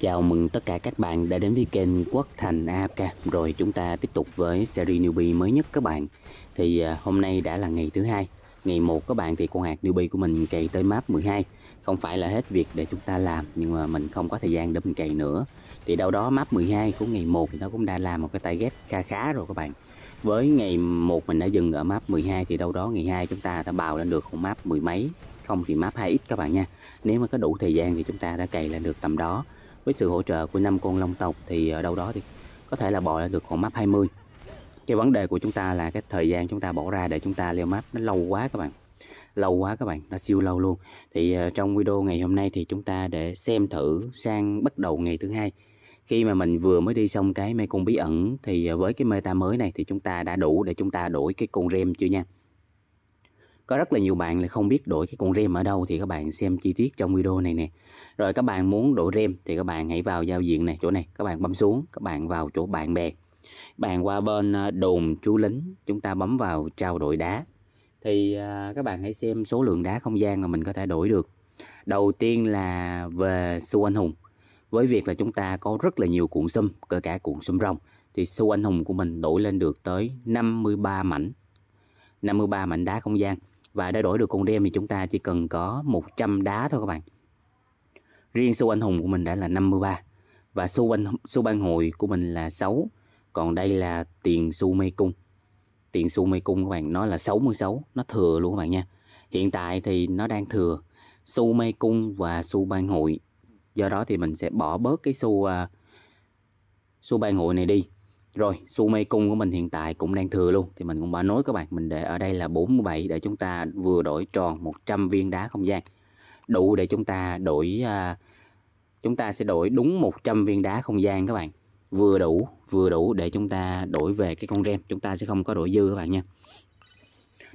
Chào mừng tất cả các bạn đã đến với kênh Quốc Thành AFK Rồi chúng ta tiếp tục với series newbie mới nhất các bạn Thì à, hôm nay đã là ngày thứ hai Ngày một các bạn thì con hạt newbie của mình cày tới map 12 Không phải là hết việc để chúng ta làm Nhưng mà mình không có thời gian để mình cày nữa Thì đâu đó map 12 của ngày một thì nó cũng đã làm một cái target khá khá rồi các bạn Với ngày một mình đã dừng ở map 12 Thì đâu đó ngày hai chúng ta đã bào lên được khoảng map mười mấy Không thì map 2x các bạn nha Nếu mà có đủ thời gian thì chúng ta đã cày lên được tầm đó với sự hỗ trợ của năm con long tộc thì ờ, đâu đó thì có thể là bò được khoảng map 20 cái vấn đề của chúng ta là cái thời gian chúng ta bỏ ra để chúng ta leo map nó lâu quá các bạn lâu quá các bạn nó siêu lâu luôn thì ờ, trong video ngày hôm nay thì chúng ta để xem thử sang bắt đầu ngày thứ hai khi mà mình vừa mới đi xong cái mê cung bí ẩn thì ờ, với cái meta mới này thì chúng ta đã đủ để chúng ta đổi cái con rem chưa nha có rất là nhiều bạn là không biết đổi cái con rem ở đâu thì các bạn xem chi tiết trong video này nè rồi các bạn muốn đổi rem thì các bạn hãy vào giao diện này chỗ này các bạn bấm xuống các bạn vào chỗ bạn bè bạn qua bên à, đồn chú lính chúng ta bấm vào trao đổi đá thì à, các bạn hãy xem số lượng đá không gian mà mình có thể đổi được đầu tiên là về su anh hùng với việc là chúng ta có rất là nhiều cuộn sum cơ cả cuộn sum rồng thì su anh hùng của mình đổi lên được tới 53 mảnh 53 mảnh đá không gian và để đổi được con đêm thì chúng ta chỉ cần có 100 đá thôi các bạn riêng xu anh hùng của mình đã là 53 và xu anh xu ban hồi của mình là 6 còn đây là tiền xu mê cung tiền xu mê cung các bạn nó là 66 nó thừa luôn các bạn nha hiện tại thì nó đang thừa xu mê cung và xu ban hội do đó thì mình sẽ bỏ bớt cái xu uh, à, xu ban hội này đi rồi, su mê cung của mình hiện tại cũng đang thừa luôn Thì mình cũng bảo nối các bạn Mình để ở đây là 47 để chúng ta vừa đổi tròn 100 viên đá không gian Đủ để chúng ta đổi à, Chúng ta sẽ đổi đúng 100 viên đá không gian các bạn Vừa đủ, vừa đủ để chúng ta đổi về cái con rem Chúng ta sẽ không có đổi dư các bạn nha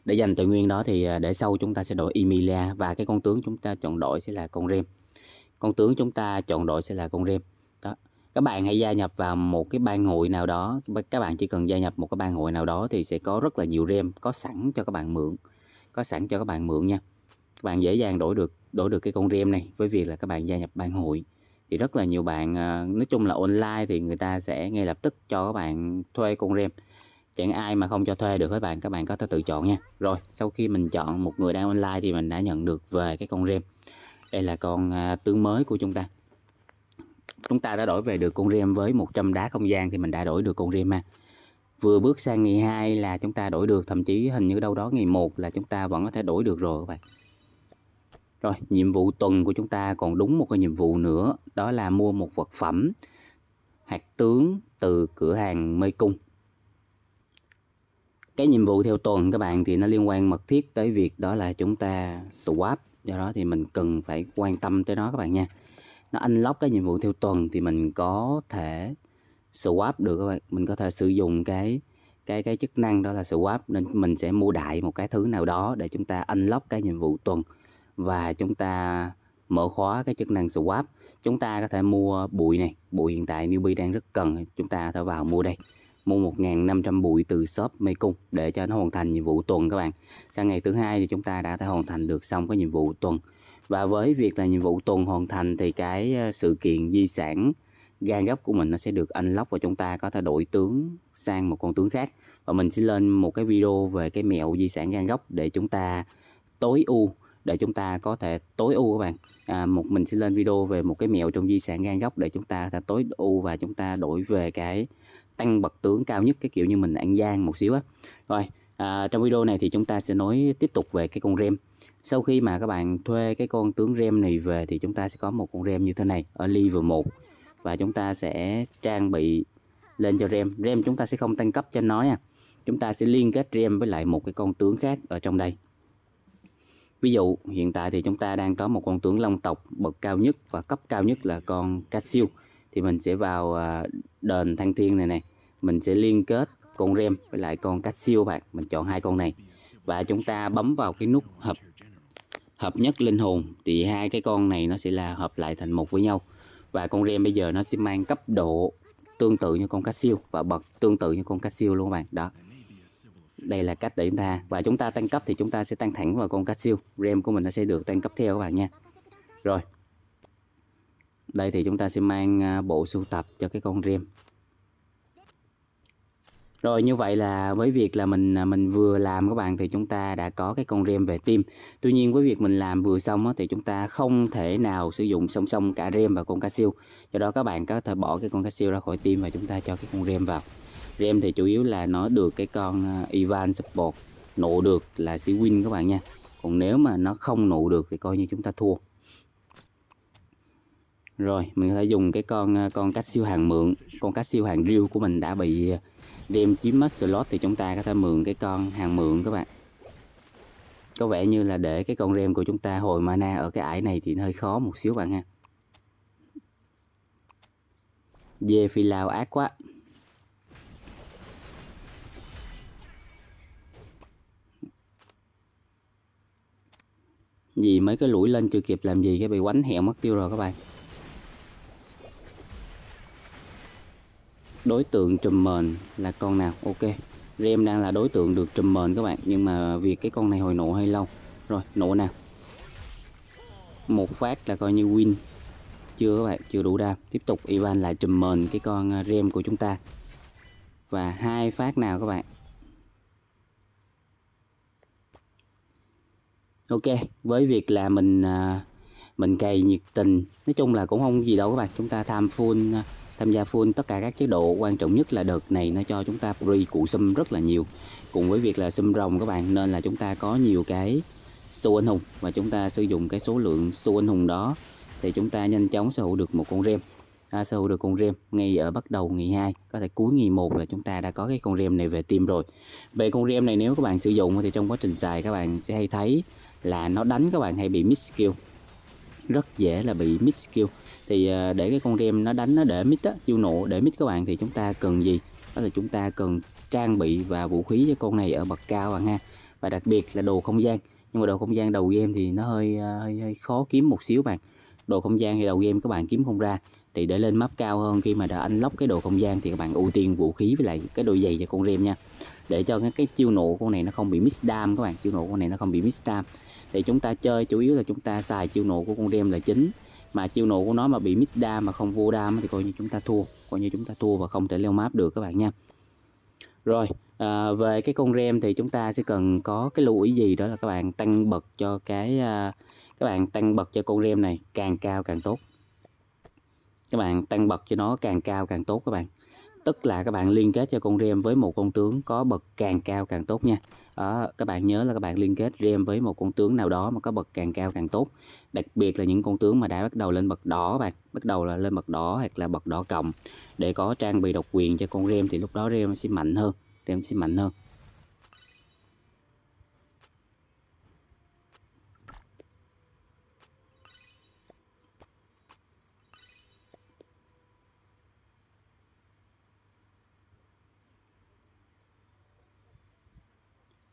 Để dành tự nguyên đó thì à, để sau chúng ta sẽ đổi Emilia Và cái con tướng chúng ta chọn đổi sẽ là con rem Con tướng chúng ta chọn đổi sẽ là con rem Đó các bạn hãy gia nhập vào một cái ban hội nào đó các bạn chỉ cần gia nhập một cái ban hội nào đó thì sẽ có rất là nhiều rem có sẵn cho các bạn mượn có sẵn cho các bạn mượn nha các bạn dễ dàng đổi được đổi được cái con rem này với việc là các bạn gia nhập ban hội thì rất là nhiều bạn ờ, nói chung là online thì người ta sẽ ngay lập tức cho các bạn thuê con rem chẳng ai mà không cho thuê được các bạn các bạn có thể tự chọn nha rồi sau khi mình chọn một người đang online thì mình đã nhận được về cái con rem đây là con ờ, tướng mới của chúng ta chúng ta đã đổi về được con rim với 100 đá không gian thì mình đã đổi được con rim ha vừa bước sang ngày 2 là chúng ta đổi được thậm chí hình như đâu đó ngày 1 là chúng ta vẫn có thể đổi được rồi các bạn rồi nhiệm vụ tuần của chúng ta còn đúng một cái nhiệm vụ nữa đó là mua một vật phẩm hạt tướng từ cửa hàng mê cung cái nhiệm vụ theo tuần các bạn thì nó liên quan mật thiết tới việc đó là chúng ta swap do đó thì mình cần phải quan tâm tới nó các bạn nha nó unlock cái nhiệm vụ theo tuần thì mình có thể swap được các bạn mình có thể sử dụng cái cái cái chức năng đó là swap nên mình sẽ mua đại một cái thứ nào đó để chúng ta unlock cái nhiệm vụ tuần và chúng ta mở khóa cái chức năng swap chúng ta có thể mua bụi này bụi hiện tại newbie đang rất cần chúng ta có thể vào mua đây mua 1.500 bụi từ shop mê cung để cho nó hoàn thành nhiệm vụ tuần các bạn sang ngày thứ hai thì chúng ta đã thể hoàn thành được xong cái nhiệm vụ tuần và với việc là nhiệm vụ tuần hoàn thành thì cái ờ, sự kiện di sản gan gấp của mình nó sẽ được anh unlock và chúng ta có thể đổi tướng sang một con tướng khác và mình sẽ lên một cái video về cái mẹo di sản gan gấp để chúng ta tối ưu để chúng ta có thể tối ưu các bạn à, một mình sẽ lên video về một cái mẹo trong di sản gan góc để chúng ta có thể tối ưu và chúng ta đổi về cái tăng bậc tướng cao nhất cái kiểu như mình ăn gian một xíu á rồi à, trong video này thì chúng ta sẽ nói tiếp tục về cái con rem sau khi mà các bạn thuê cái con tướng rem này về thì chúng ta sẽ có một con rem như thế này ở level 1 và chúng ta sẽ trang bị lên cho rem rem chúng ta sẽ không tăng cấp cho nó nha chúng ta sẽ liên kết rem với lại một cái con tướng khác ở trong đây ví dụ hiện tại thì chúng ta đang có một con tướng long tộc bậc cao nhất và cấp cao nhất là con cát thì mình sẽ vào à, đền thăng thiên này này mình sẽ liên kết con rem với lại con cách siêu bạn mình chọn hai con này và chúng ta bấm vào cái nút hợp hợp nhất linh hồn thì hai cái con này nó sẽ là hợp lại thành một với nhau và con rem bây giờ nó sẽ mang cấp độ tương tự như con cách siêu và bậc tương tự như con cách siêu luôn các bạn đó đây là cách để chúng ta và chúng ta tăng cấp thì chúng ta sẽ tăng thẳng vào con cách siêu rem của mình nó sẽ được tăng cấp theo các bạn nha rồi đây thì chúng ta sẽ mang à, bộ sưu tập cho cái con rem rồi như vậy là với việc là mình à, mình vừa làm các bạn thì chúng ta đã có cái con rem về tim tuy nhiên với việc mình làm vừa xong thì chúng ta không thể nào sử dụng song song cả rem và con cá siêu do đó các bạn có thể bỏ cái con cá siêu ra khỏi tim và chúng ta cho cái con rem vào rem thì chủ yếu là nó được cái con à, Ivan support nổ được là sẽ win các bạn nha còn nếu mà nó không nổ được thì coi như chúng ta thua rồi mình có thể dùng cái con à, con cách siêu hàng mượn con cách siêu hàng riêu của mình đã bị đi chiếm mất slot thì chúng ta có thể mượn cái con hàng mượn các bạn có vẻ như là để cái con rem của chúng ta hồi mana ở cái ải này thì hơi khó một xíu bạn ha dê phi lao ác quá vì mấy cái lũi lên chưa kịp làm gì cái bị quánh hẹo mất tiêu rồi các bạn đối tượng trùm mền là con nào ok rem đang là đối tượng được trùm mền các bạn nhưng mà việc cái con này hồi nổ hay lâu rồi nổ nào một phát là coi như win chưa các bạn chưa đủ đam tiếp tục Ivan lại trùm mền cái con ờ, rem của chúng ta và hai phát nào các bạn ok với việc là mình ờ, mình cày nhiệt tình nói chung là cũng không gì đâu các bạn chúng ta tham full ờ, tham gia full tất cả các chế độ quan trọng nhất là đợt này nó cho chúng ta pre cụ sum rất là nhiều cùng với việc là sum rồng các bạn nên là chúng ta có nhiều cái xu anh hùng và chúng ta sử dụng cái số lượng xu anh hùng đó thì chúng ta nhanh chóng sở hữu được một con rem à, sở hữu được con rem ngay ở bắt đầu ngày 2 có thể cuối ngày 1 là chúng ta đã có cái con rem này về tim rồi về con rem này nếu các bạn sử dụng thì trong quá trình xài các bạn sẽ hay thấy là nó đánh các bạn hay bị miss skill rất dễ là bị miss skill thì à, để cái con rem nó đánh nó để mít á chiêu nộ để mít các bạn thì chúng ta cần gì đó là chúng ta cần trang bị và vũ khí cho con này ở bậc cao bạn ha và đặc biệt là đồ không gian nhưng mà đồ không gian đầu game thì nó hơi à, hơi, hơi khó kiếm một xíu bạn đồ không gian thì đầu game các bạn kiếm không ra thì để lên map cao hơn khi mà đã anh lóc cái đồ không gian thì các bạn ưu tiên vũ khí với lại cái đồ giày cho con rem nha để cho cái, cái chiêu nộ con này nó không bị miss dam các bạn chiêu nộ con này nó không bị miss dam thì chúng ta chơi chủ yếu là chúng ta xài chiêu nộ của con rem là chính mà chiêu nổ của nó mà bị mid đam mà không vô đam thì coi như chúng ta thua coi như chúng ta thua và không thể leo map được các bạn nha rồi à, về cái con rem thì chúng ta sẽ cần có cái lưu ý gì đó là các bạn tăng bậc cho cái à, các bạn tăng bậc cho con rem này càng cao càng tốt các bạn tăng bậc cho nó càng cao càng tốt các bạn tức là các bạn liên kết cho con rem với một con tướng có bậc càng cao càng tốt nha đó, các bạn nhớ là các bạn liên kết rem với một con tướng nào đó mà có bậc càng cao càng tốt đặc biệt là những con tướng mà đã bắt đầu lên bậc đỏ các bạn bắt đầu là lên bậc đỏ hoặc là bậc đỏ cộng để có trang bị độc quyền cho con rem thì lúc đó rem sẽ mạnh hơn rem sẽ mạnh hơn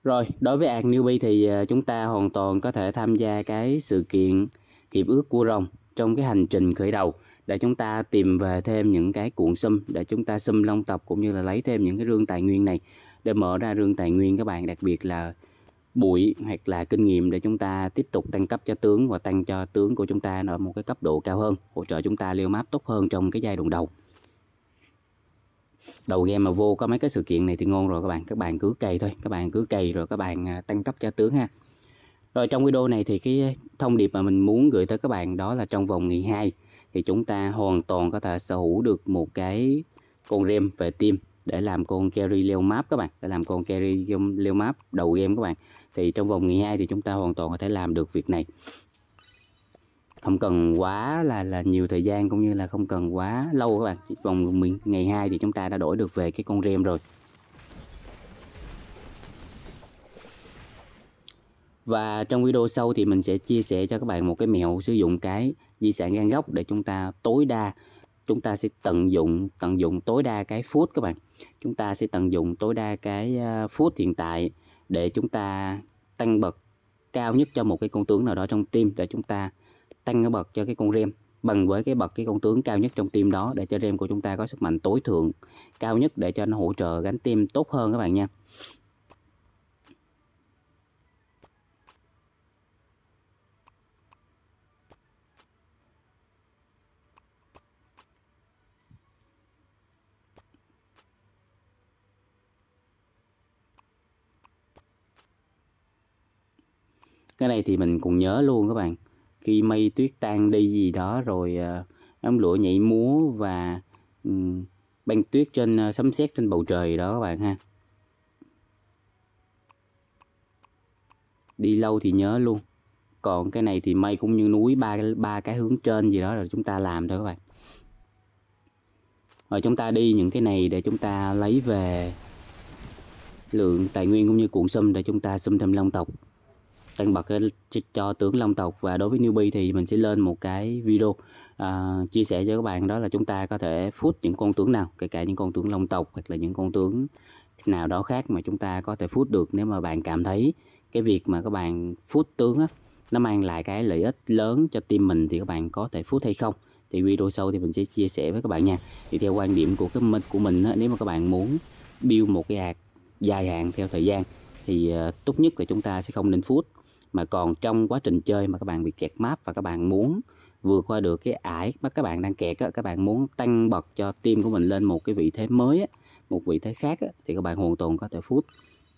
Rồi, đối với Ad Newbie thì à, chúng ta hoàn toàn có thể tham gia cái sự kiện hiệp ước của rồng trong cái hành trình khởi đầu để chúng ta tìm về thêm những cái cuộn sum để chúng ta sum long tộc cũng như là lấy thêm những cái rương tài nguyên này để mở ra rương tài nguyên các bạn đặc biệt là bụi hoặc là kinh nghiệm để chúng ta tiếp tục tăng cấp cho tướng và tăng cho tướng của chúng ta ở một cái cấp độ cao hơn hỗ trợ chúng ta leo map tốt hơn trong cái giai đoạn đầu đầu game mà vô có mấy cái sự kiện này thì ngon rồi các bạn các bạn cứ cày thôi các bạn cứ cày rồi các bạn à, tăng cấp cho tướng ha rồi trong video này thì cái thông điệp mà mình muốn gửi tới các bạn đó là trong vòng ngày 2 thì chúng ta hoàn toàn có thể sở hữu được một cái con rem về team để làm con carry leo map các bạn để làm con carry leo map đầu game các bạn thì trong vòng ngày 2 thì chúng ta hoàn toàn có thể làm được việc này không cần quá là là nhiều thời gian cũng như là không cần quá lâu các bạn vòng ngày 2 thì chúng ta đã đổi được về cái con rem rồi Và trong video sau thì mình sẽ chia sẻ cho các bạn một cái mẹo sử dụng cái di sản gan gốc để chúng ta tối đa chúng ta sẽ tận dụng tận dụng tối đa cái food các bạn. Chúng ta sẽ tận dụng tối đa cái à, food hiện tại để chúng ta tăng bậc cao nhất cho một cái con tướng nào đó trong team để chúng ta tăng cái bậc cho cái con rem bằng với cái bậc cái con tướng cao nhất trong tim đó để cho rem của chúng ta có sức mạnh tối thượng cao nhất để cho nó hỗ trợ gánh tim tốt hơn các bạn nha cái này thì mình cũng nhớ luôn các bạn khi mây tuyết tan đi gì đó rồi ấm ờ, lụa nhảy múa và băng tuyết trên ờ, sấm sét trên bầu trời đó các bạn ha đi lâu thì nhớ luôn còn cái này thì mây cũng như núi ba ba cái hướng trên gì đó rồi chúng ta làm thôi các bạn rồi chúng ta đi những cái này để chúng ta lấy về lượng tài nguyên cũng như cuộn sâm để chúng ta sum thêm long tộc tăng bậc cho tướng long tộc và đối với newbie thì mình sẽ lên một cái video à, chia sẻ cho các bạn đó là chúng ta có thể phút những con tướng nào kể cả những con tướng long tộc hoặc là những con tướng nào đó khác mà chúng ta có thể phút được nếu mà bạn cảm thấy cái việc mà các bạn phút tướng á, nó mang lại cái lợi ích lớn cho team mình thì các bạn có thể phút hay không thì video sau thì mình sẽ chia sẻ với các bạn nha thì theo quan điểm của cái mình của mình á, nếu mà các bạn muốn build một cái hạt dài hạn theo thời gian thì ờ, tốt nhất là chúng ta sẽ không nên phút mà còn trong quá trình chơi mà các bạn bị kẹt map và các bạn muốn vượt qua được cái ải mà các bạn đang kẹt á, các bạn muốn tăng bậc cho team của mình lên một cái vị thế mới á, một vị thế khác á, thì các bạn hoàn toàn có thể phút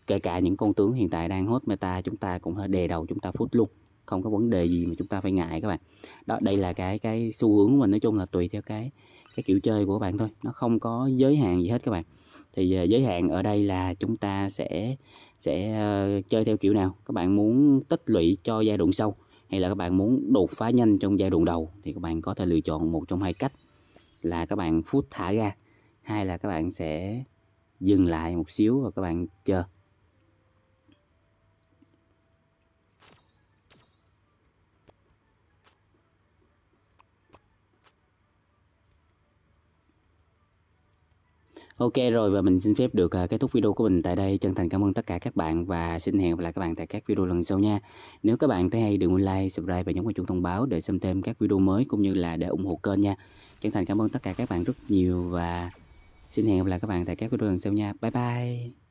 kể cả những con tướng hiện tại đang hốt meta chúng ta cũng hơi đề đầu chúng ta phút luôn không có vấn đề gì mà chúng ta phải ngại các bạn đó đây là cái cái xu hướng của mình nói chung là tùy theo cái cái kiểu chơi của các bạn thôi nó không có giới hạn gì hết các bạn thì ờ, giới hạn ở đây là chúng ta sẽ sẽ ờ, chơi theo kiểu nào các bạn muốn tích lũy cho giai đoạn sau hay là các bạn muốn đột phá nhanh trong giai đoạn đầu thì các bạn có thể lựa chọn một trong hai cách là các bạn phút thả ra hay là các bạn sẽ dừng lại một xíu và các bạn chờ Ok rồi và mình xin phép được à, kết thúc video của mình tại đây. Chân thành cảm ơn tất cả các bạn và xin hẹn gặp lại các bạn tại các video lần sau nha. Nếu các bạn thấy hay đừng quên like, subscribe và nhấn vào chuông thông báo để xem thêm các video mới cũng như là để ủng hộ kênh nha. Chân thành cảm ơn tất cả các bạn rất nhiều và xin hẹn gặp lại các bạn tại các video lần sau nha. Bye bye.